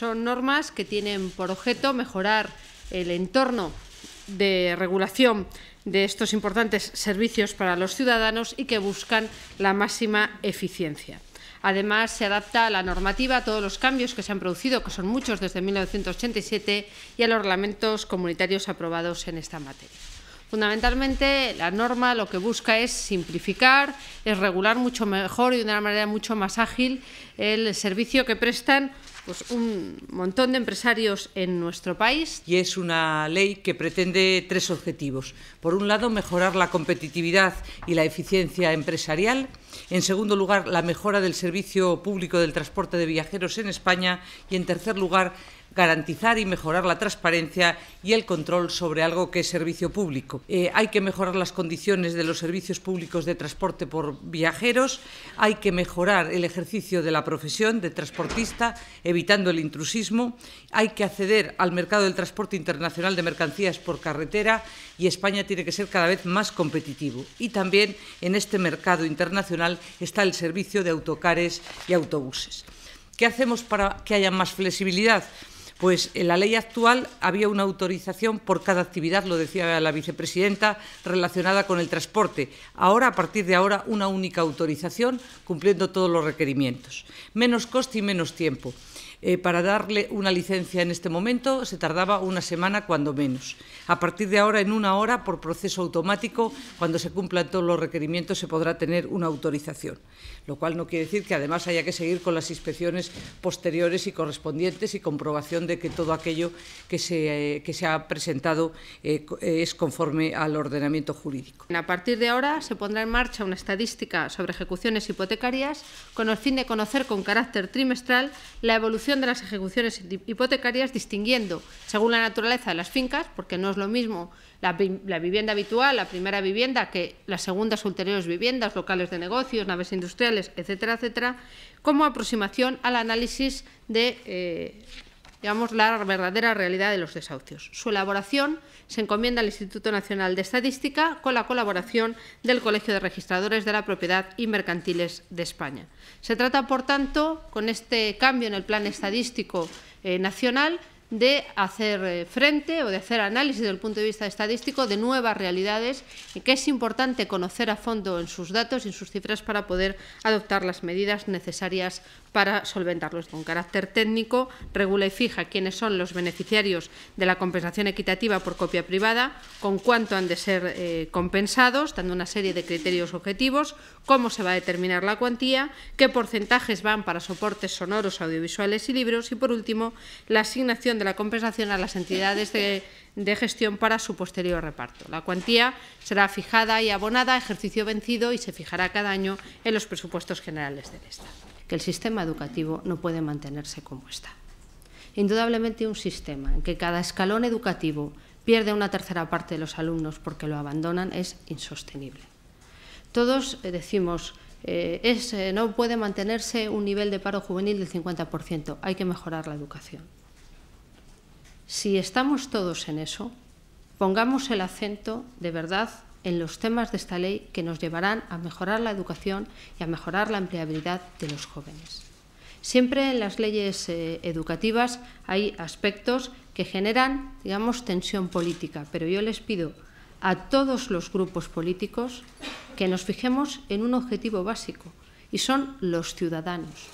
Son normas que tienen por objeto mejorar el entorno de regulación de estos importantes servicios para los ciudadanos y que buscan la máxima eficiencia. Además, se adapta a la normativa a todos los cambios que se han producido, que son muchos desde 1987, y a los reglamentos comunitarios aprobados en esta materia. Fundamentalmente la norma lo que busca es simplificar, es regular mucho mejor y de una manera mucho más ágil el servicio que prestan pues, un montón de empresarios en nuestro país. Y es una ley que pretende tres objetivos. Por un lado, mejorar la competitividad y la eficiencia empresarial. En segundo lugar, la mejora del servicio público del transporte de viajeros en España. Y en tercer lugar, garantizar y mejorar la transparencia y el control sobre algo que es servicio público. Eh, hay que mejorar las condiciones de los servicios públicos de transporte por viajeros, hay que mejorar el ejercicio de la profesión de transportista, evitando el intrusismo, hay que acceder al mercado del transporte internacional de mercancías por carretera y España tiene que ser cada vez más competitivo. Y también en este mercado internacional está el servicio de autocares y autobuses. ¿Qué hacemos para que haya más flexibilidad? Pues en la ley actual había una autorización por cada actividad, lo decía la vicepresidenta, relacionada con el transporte. Ahora, a partir de ahora, una única autorización cumpliendo todos los requerimientos. Menos coste y menos tiempo. Eh, para darle una licencia en este momento se tardaba una semana cuando menos. A partir de ahora, en una hora, por proceso automático, cuando se cumplan todos los requerimientos, se podrá tener una autorización. Lo cual no quiere decir que además haya que seguir con las inspecciones posteriores y correspondientes y comprobación de que todo aquello que se, eh, se ha presentado eh, es conforme al ordenamiento jurídico. A partir de ahora se pondrá en marcha una estadística sobre ejecuciones hipotecarias con el fin de conocer con carácter trimestral la evolución de las ejecuciones hipotecarias distinguiendo según la naturaleza de las fincas, porque no es lo mismo la, vivienda habitual, la primera vivienda, que las segundas ulteriores viviendas, locales de negocios, naves industriales, etcétera, etcétera, como aproximación al análisis de eh, digamos, la verdadera realidad de los desahucios. Su elaboración se encomienda al Instituto Nacional de Estadística con la colaboración del Colegio de Registradores de la Propiedad y Mercantiles de España. Se trata, por tanto, con este cambio en el plan estadístico eh, nacional, de hacer eh, frente o de hacer análisis desde el punto de vista estadístico de nuevas realidades que es importante conocer a fondo en sus datos y en sus cifras para poder adoptar las medidas necesarias para solventarlos. Con carácter técnico, regula y fija quiénes son los beneficiarios de la compensación equitativa por copia privada, con cuánto han de ser eh, compensados, dando una serie de criterios objetivos, cómo se va a determinar la cuantía, qué porcentajes van para soportes sonoros, audiovisuales y libros y, por último, la asignación de la compensación a las entidades de, gestión para su posterior reparto. La cuantía será fijada y abonada ejercicio vencido y se fijará cada año en los presupuestos generales del Estado. Que el sistema educativo no puede mantenerse como está. Indudablemente un sistema en que cada escalón educativo pierde una tercera parte de los alumnos porque lo abandonan es insostenible. Todos eh, decimos, eh, es, eh, no puede mantenerse un nivel de paro juvenil del 50%, hay que mejorar la educación. Si estamos todos en eso, pongamos el acento de verdad en los temas de esta ley que nos llevarán a mejorar la educación y a mejorar la empleabilidad de los jóvenes. Siempre en las leyes eh, educativas hay aspectos que generan, digamos, tensión política, pero yo les pido a todos los grupos políticos que nos fijemos en un objetivo básico, y son los ciudadanos.